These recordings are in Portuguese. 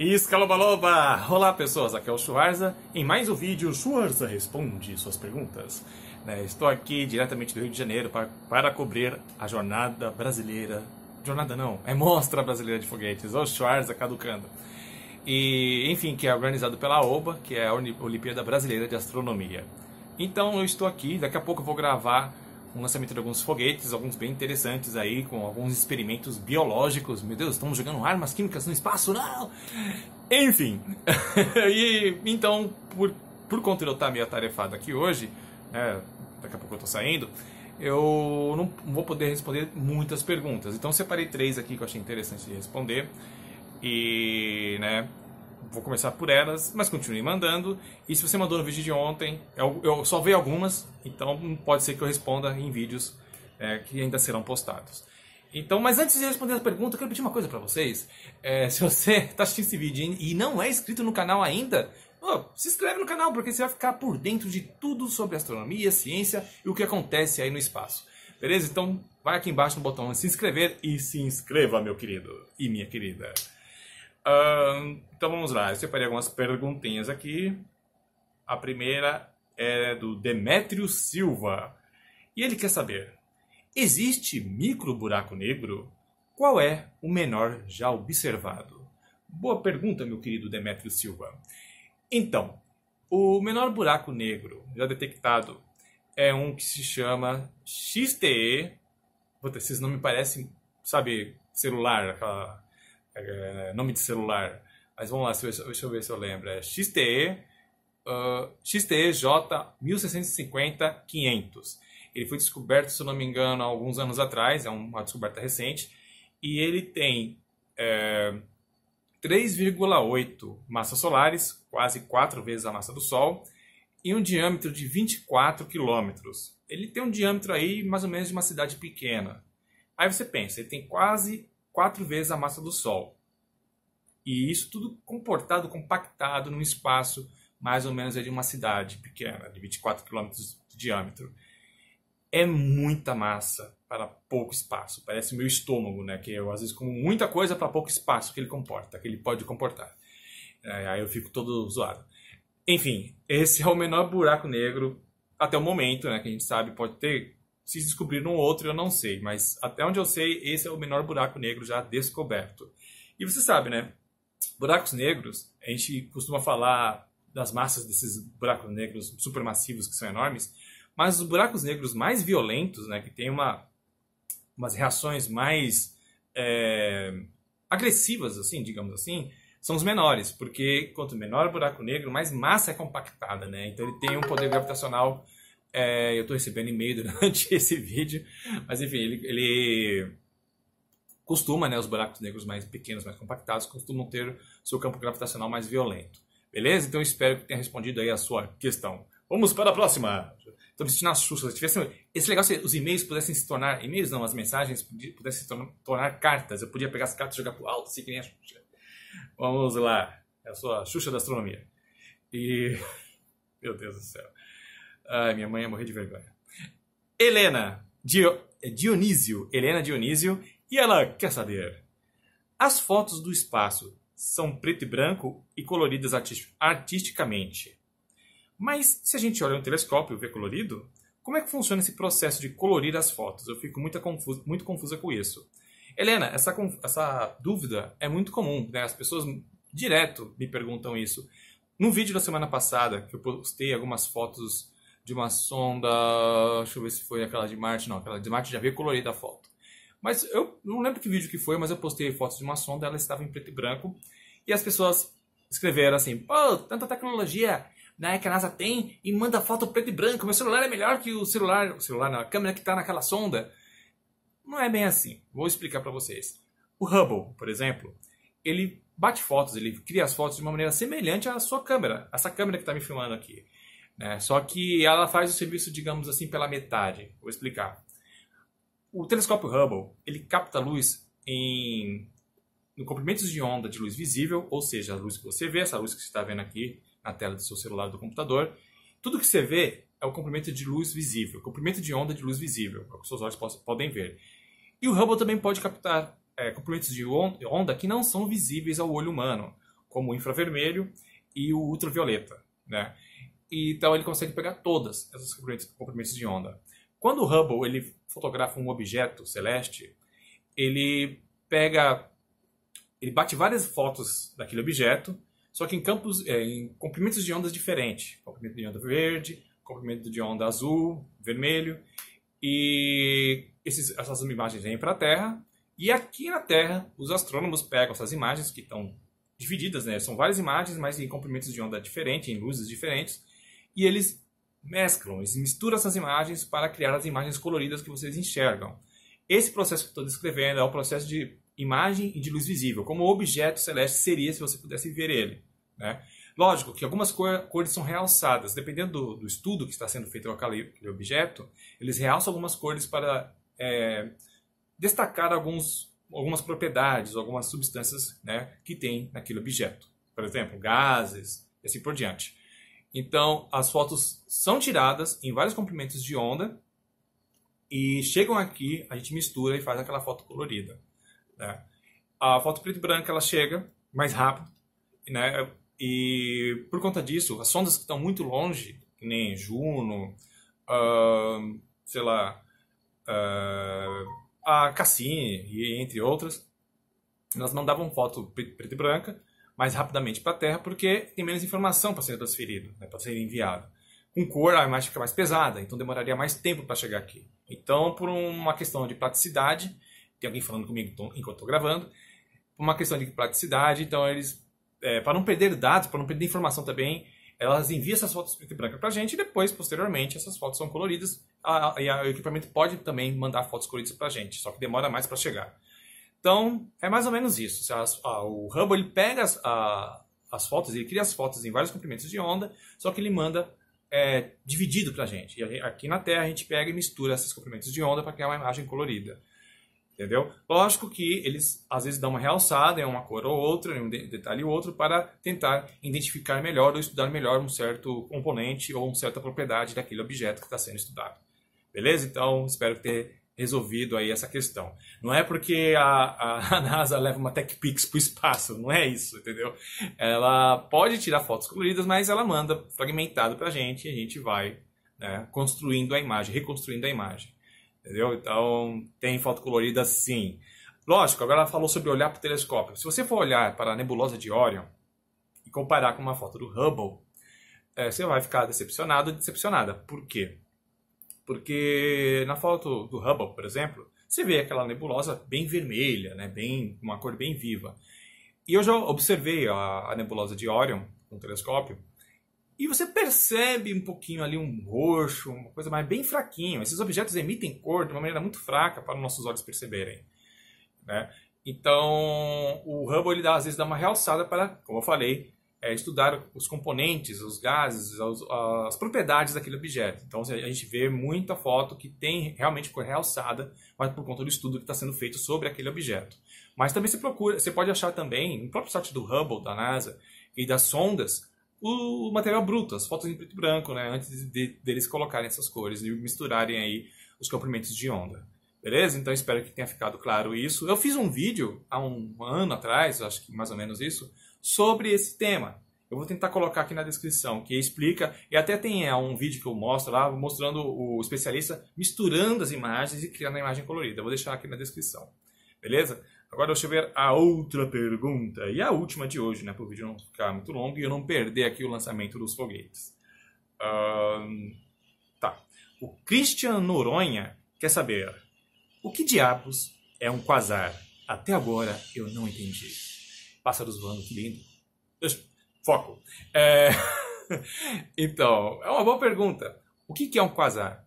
Escalobaloba! Olá pessoas, aqui é o Schwarza. Em mais um vídeo, Schwarza responde suas perguntas. Né, estou aqui diretamente do Rio de Janeiro para, para cobrir a jornada brasileira. Jornada não, é mostra brasileira de foguetes. O Schwarza caducando. E, enfim, que é organizado pela OBA, que é a Olimpíada Brasileira de Astronomia. Então eu estou aqui, daqui a pouco eu vou gravar o lançamento de alguns foguetes, alguns bem interessantes aí, com alguns experimentos biológicos. Meu Deus, estamos jogando armas químicas no espaço, não! Enfim, e então, por, por conta de eu estar meio atarefado aqui hoje, né, daqui a pouco eu estou saindo, eu não vou poder responder muitas perguntas. Então, separei três aqui que eu achei interessante de responder. E, né, vou começar por elas, mas continue mandando. E se você mandou no vídeo de ontem, é eu, só vi algumas, então pode ser que eu responda em vídeos é, que ainda serão postados. Então, mas antes de responder a pergunta, eu quero pedir uma coisa para vocês. É, se você está assistindo esse vídeo e não é inscrito no canal ainda, oh, se inscreve no canal, porque você vai ficar por dentro de tudo sobre astronomia, ciência e o que acontece aí no espaço. Beleza? Então, vai aqui embaixo no botão se inscrever e se inscreva, meu querido e minha querida então vamos lá, eu separei algumas perguntinhas aqui. A primeira é do Demétrio Silva. E ele quer saber: existe micro buraco negro? Qual é o menor já observado? Boa pergunta, meu querido Demétrio Silva. Então, o menor buraco negro já detectado é um que se chama XTE. Puta, não me parecem, sabe, celular, aquela é, nome de celular. Mas vamos lá, deixa eu ver se eu lembro. É XTE, uh, XTEJ 1650-500. Ele foi descoberto, se eu não me engano, há alguns anos atrás, é uma descoberta recente, e ele tem é, 3,8 massas solares, quase quatro vezes a massa do Sol, e um diâmetro de 24 quilômetros. Ele tem um diâmetro aí mais ou menos de uma cidade pequena. Aí você pensa, ele tem quase quatro vezes a massa do Sol. E isso tudo comportado, compactado num espaço mais ou menos de uma cidade pequena, de 24 km de diâmetro. É muita massa para pouco espaço. Parece meu estômago, né? Que eu às vezes como muita coisa para pouco espaço que ele comporta, que ele pode comportar. É, aí eu fico todo zoado. Enfim, esse é o menor buraco negro até o momento, né? Que a gente sabe pode ter se descobriram outro, eu não sei, mas até onde eu sei, esse é o menor buraco negro já descoberto. E você sabe, né? Buracos negros, a gente costuma falar das massas desses buracos negros supermassivos que são enormes, mas os buracos negros mais violentos, né, que tem uma, umas reações mais é, agressivas, assim, digamos assim, são os menores, porque quanto menor o buraco negro, mais massa é compactada, né? Então ele tem um poder gravitacional é, eu estou recebendo e-mail durante esse vídeo, mas enfim, ele, ele costuma, né, os buracos negros mais pequenos, mais compactados, costumam ter seu campo gravitacional mais violento. Beleza? Então espero que tenha respondido aí a sua questão. Vamos para a próxima! Estou me sentindo assusta. Se tivesse... Esse legal é se os e-mails pudessem se tornar. E-mails não, as mensagens pudessem se tornar, tornar cartas. Eu podia pegar as cartas e jogar pro alto, assim que nem a Xuxa. Vamos lá. É a sua Xuxa da Astronomia. E. Meu Deus do céu. Ai, minha mãe ia morrer de vergonha. Helena, Dio, é Dionísio, Helena Dionísio, e ela quer saber: as fotos do espaço são preto e branco e coloridas artisticamente. Mas se a gente olha um telescópio e vê colorido, como é que funciona esse processo de colorir as fotos? Eu fico muito confusa, muito confusa com isso. Helena, essa, essa dúvida é muito comum, né? As pessoas direto me perguntam isso. No vídeo da semana passada, que eu postei algumas fotos de uma sonda. Deixa eu ver se foi aquela de Marte, não. Aquela de Marte já veio colorida a foto. Mas eu não lembro que vídeo que foi, mas eu postei fotos de uma sonda, ela estava em preto e branco. E as pessoas escreveram assim: pô, tanta tecnologia né, que a NASA tem e manda foto preto e branco. Meu celular é melhor que o celular, o celular não, a câmera que está naquela sonda. Não é bem assim. Vou explicar para vocês. O Hubble, por exemplo, ele bate fotos, ele cria as fotos de uma maneira semelhante à sua câmera, essa câmera que está me filmando aqui. Né? Só que ela faz o serviço, digamos assim, pela metade. Vou explicar. O telescópio Hubble ele capta luz em comprimentos de onda de luz visível, ou seja, a luz que você vê, essa luz que você está vendo aqui na tela do seu celular ou do computador. Tudo que você vê é o comprimento de luz visível, comprimento de onda de luz visível, é o que seus olhos podem ver. E o Hubble também pode captar é, comprimentos de onda que não são visíveis ao olho humano, como o infravermelho e o ultravioleta. Né? E, então ele consegue pegar todas essas comprimentos de onda. Quando o Hubble ele fotografa um objeto celeste, ele pega, ele bate várias fotos daquele objeto, só que em campos, é, em comprimentos de ondas diferentes, comprimento de onda verde, comprimento de onda azul, vermelho, e esses, essas imagens vêm para a Terra. E aqui na Terra, os astrônomos pegam essas imagens que estão divididas, né? São várias imagens, mas em comprimentos de onda diferentes, em luzes diferentes, e eles mesclam, eles misturam essas imagens para criar as imagens coloridas que vocês enxergam. Esse processo que estou descrevendo é o processo de imagem e de luz visível, como o objeto celeste seria se você pudesse ver ele. Né? Lógico que algumas cores são realçadas, dependendo do, do estudo que está sendo feito com aquele objeto, eles realçam algumas cores para é, destacar alguns, algumas propriedades, algumas substâncias né, que tem naquele objeto. Por exemplo, gases e assim por diante. Então, as fotos são tiradas em vários comprimentos de onda e chegam aqui, a gente mistura e faz aquela foto colorida. Né? A foto preto e branca ela chega mais rápido, né? E por conta disso, as sondas que estão muito longe, que nem Juno, uh, sei lá, uh, a Cassini e entre outras, elas mandavam foto preto e branca mais rapidamente para a Terra porque tem menos informação para ser transferido, né, para ser enviado. Com cor, a imagem fica mais pesada, então demoraria mais tempo para chegar aqui. Então, por uma questão de praticidade, tem alguém falando comigo então, enquanto estou gravando, por uma questão de praticidade, então eles, é, para não perder dados, para não perder informação também, elas enviam essas fotos preto e branco para a gente e depois, posteriormente, essas fotos são coloridas e o equipamento pode também mandar fotos coloridas para a gente, só que demora mais para chegar. Então, é mais ou menos isso. Ah, o Hubble ele pega as, a, as fotos, ele cria as fotos em vários comprimentos de onda, só que ele manda é, dividido para a gente. E aqui na Terra a gente pega e mistura esses comprimentos de onda para criar uma imagem colorida. Entendeu? Lógico que eles às vezes dão uma realçada em uma cor ou outra, em um detalhe ou outro, para tentar identificar melhor ou estudar melhor um certo componente ou uma certa propriedade daquele objeto que está sendo estudado. Beleza? Então, espero ter resolvido aí essa questão. Não é porque a, a NASA leva uma Tech Pix para o espaço, não é isso, entendeu? Ela pode tirar fotos coloridas, mas ela manda fragmentado para a gente e a gente vai né, construindo a imagem, reconstruindo a imagem, entendeu? Então, tem foto colorida sim. Lógico, agora ela falou sobre olhar para o telescópio. Se você for olhar para a nebulosa de Orion e comparar com uma foto do Hubble, é, você vai ficar decepcionado decepcionada. Por quê? Porque na foto do Hubble, por exemplo, você vê aquela nebulosa bem vermelha, né? bem, uma cor bem viva. E eu já observei a, a nebulosa de Orion com um telescópio, e você percebe um pouquinho ali um roxo, uma coisa mais bem fraquinho. Esses objetos emitem cor de uma maneira muito fraca para os nossos olhos perceberem. Né? Então, o Hubble ele dá, às vezes dá uma realçada para, como eu falei, é, estudar os componentes, os gases, as, as, propriedades daquele objeto. Então assim, a gente vê muita foto que tem realmente cor realçada, mas por conta do estudo que está sendo feito sobre aquele objeto. Mas também você procura, você pode achar também no próprio site do Hubble da NASA e das sondas o, o material bruto, as fotos em preto e branco, né, antes de, de, deles colocarem essas cores e misturarem aí os comprimentos de onda. Beleza? Então espero que tenha ficado claro isso. Eu fiz um vídeo há um ano atrás, acho que mais ou menos isso, sobre esse tema. Eu vou tentar colocar aqui na descrição, que explica, e até tem é, um vídeo que eu mostro lá, mostrando o especialista misturando as imagens e criando a imagem colorida. Eu vou deixar aqui na descrição. Beleza? Agora deixa eu ver a outra pergunta, e a última de hoje, né, para o vídeo não ficar muito longo e eu não perder aqui o lançamento dos foguetes. Um, tá. O Christian Noronha quer saber: o que diabos é um quasar? Até agora eu não entendi pássaros voando, que lindo. Foco. É... então, é uma boa pergunta. O que é um quasar?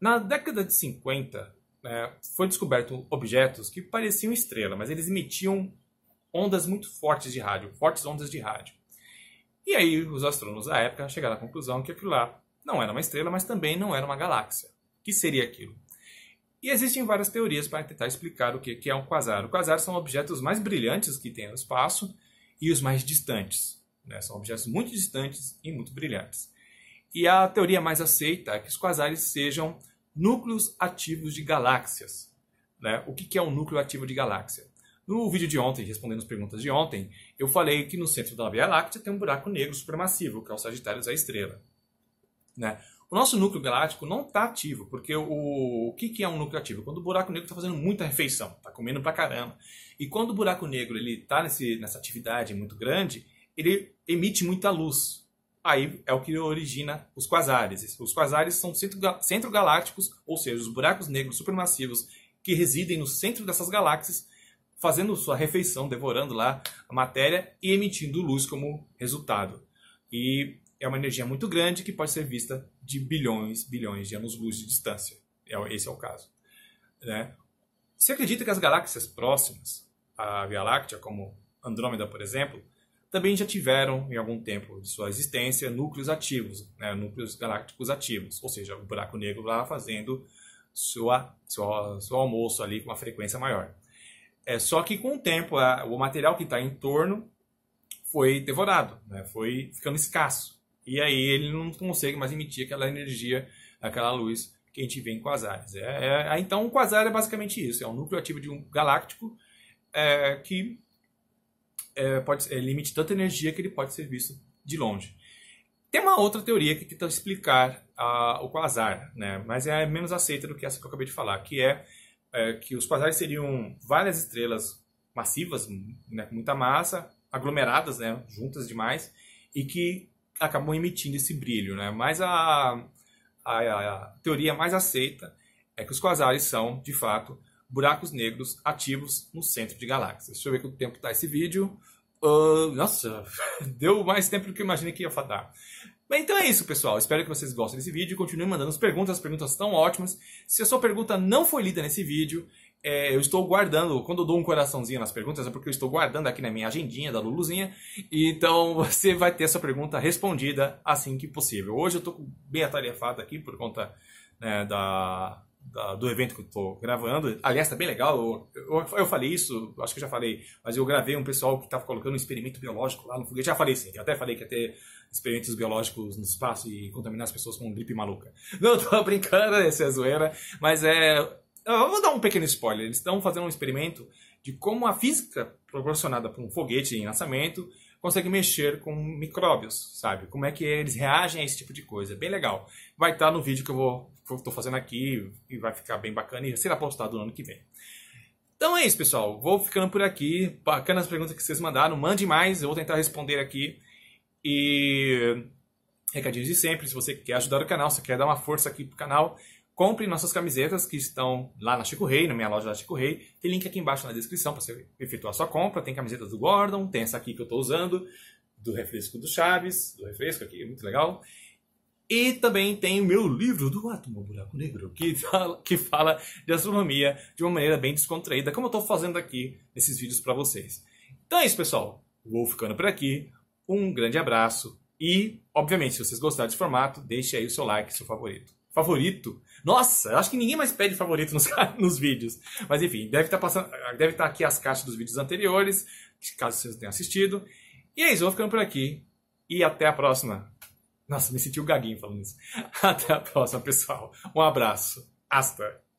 Na década de 50, é, né, foi descoberto objetos que pareciam estrela, mas eles emitiam ondas muito fortes de rádio, fortes ondas de rádio. E aí os astrônomos da época chegaram à conclusão que aquilo lá não era uma estrela, mas também não era uma galáxia. O que seria aquilo? E existem várias teorias para tentar explicar o que é um quasar. O quasar são objetos mais brilhantes que tem no espaço e os mais distantes. Né? São objetos muito distantes e muito brilhantes. E a teoria mais aceita é que os quasares sejam núcleos ativos de galáxias. Né? O que é um núcleo ativo de galáxia? No vídeo de ontem, respondendo as perguntas de ontem, eu falei que no centro da Via Láctea tem um buraco negro supermassivo, que é o Sagitário da Estrela. Né? O nosso núcleo galáctico não está ativo, porque o, o que, que é um núcleo ativo? Quando o buraco negro está fazendo muita refeição, está comendo pra caramba. E quando o buraco negro está nessa atividade muito grande, ele emite muita luz. Aí é o que origina os quasares. Os quasares são centro-galácticos, ou seja, os buracos negros supermassivos que residem no centro dessas galáxias, fazendo sua refeição, devorando lá a matéria e emitindo luz como resultado. E é uma energia muito grande que pode ser vista de bilhões, bilhões de anos-luz de distância. É esse é o caso. Né? Se acredita que as galáxias próximas à Via Láctea, como Andrômeda, por exemplo, também já tiveram, em algum tempo de sua existência, núcleos ativos, né? núcleos galácticos ativos, ou seja, o buraco negro lá fazendo sua, sua, seu almoço ali com uma frequência maior. É só que com o tempo, a, o material que está em torno foi devorado, né? foi ficando escasso. E aí ele não consegue mais emitir aquela energia, aquela luz que a gente vê em quasares. É, é, é então, um quasar é basicamente isso: é um núcleo ativo de um galáctico é, que é, pode, é, tanta energia que ele pode ser visto de longe. Tem uma outra teoria que tenta explicar a, o quasar, né? mas é menos aceita do que essa que eu acabei de falar, que é, é que os quasares seriam várias estrelas massivas, né, com muita massa, aglomeradas, né, juntas demais, e que acabou emitindo esse brilho, né? Mas a, a, a teoria mais aceita é que os quasares são, de fato, buracos negros ativos no centro de galáxias. Deixa eu ver quanto tempo está esse vídeo. Uh, nossa, deu mais tempo do que eu imaginei que ia faltar. Bem, então é isso, pessoal. Espero que vocês gostem desse vídeo. Continuem mandando as perguntas, as perguntas estão ótimas. Se a sua pergunta não foi lida nesse vídeo, é, eu estou guardando, quando eu dou um coraçãozinho nas perguntas, é porque eu estou guardando aqui na minha agendinha da Luluzinha. Então você vai ter essa pergunta respondida assim que possível. Hoje eu estou bem atarefado aqui por conta né, da, da, do evento que eu estou gravando. Aliás, está bem legal. Eu, eu, eu, falei isso, acho que já falei, mas eu gravei um pessoal que estava colocando um experimento biológico lá no foguete. Já falei sim, até falei que ia ter experimentos biológicos no espaço e contaminar as pessoas com gripe maluca. Não estou brincando, essa é zoeira, mas é eu vou dar um pequeno spoiler. Eles estão fazendo um experimento de como a física proporcionada por um foguete em lançamento consegue mexer com micróbios, sabe? Como é que eles reagem a esse tipo de coisa. Bem legal. Vai estar tá no vídeo que eu vou estou fazendo aqui e vai ficar bem bacana e será postado no ano que vem. Então é isso, pessoal. Vou ficando por aqui. Bacanas perguntas que vocês mandaram. Mande mais, eu vou tentar responder aqui. E recadinhos de sempre, se você quer ajudar o canal, se quer dar uma força aqui pro canal, Compre nossas camisetas que estão lá na Chico Rei, na minha loja da Chico Rei. Tem link aqui embaixo na descrição para você efetuar sua compra. Tem camiseta do Gordon, tem essa aqui que eu estou usando, do refresco do Chaves, do refresco aqui, muito legal. E também tem o meu livro do Átomo Buraco Negro, que fala, que fala de astronomia de uma maneira bem descontraída, como eu estou fazendo aqui nesses vídeos para vocês. Então é isso, pessoal. Vou ficando por aqui. Um grande abraço e, obviamente, se vocês gostaram desse formato, deixe aí o seu like, seu favorito. Favorito. Nossa, acho que ninguém mais pede favorito nos, nos vídeos. Mas enfim, deve estar tá passando, deve estar tá aqui as caixas dos vídeos anteriores, caso vocês tenham assistido. E é isso, vou ficando por aqui. E até a próxima. Nossa, me senti o um gaguinho falando isso. Até a próxima, pessoal. Um abraço. Hasta.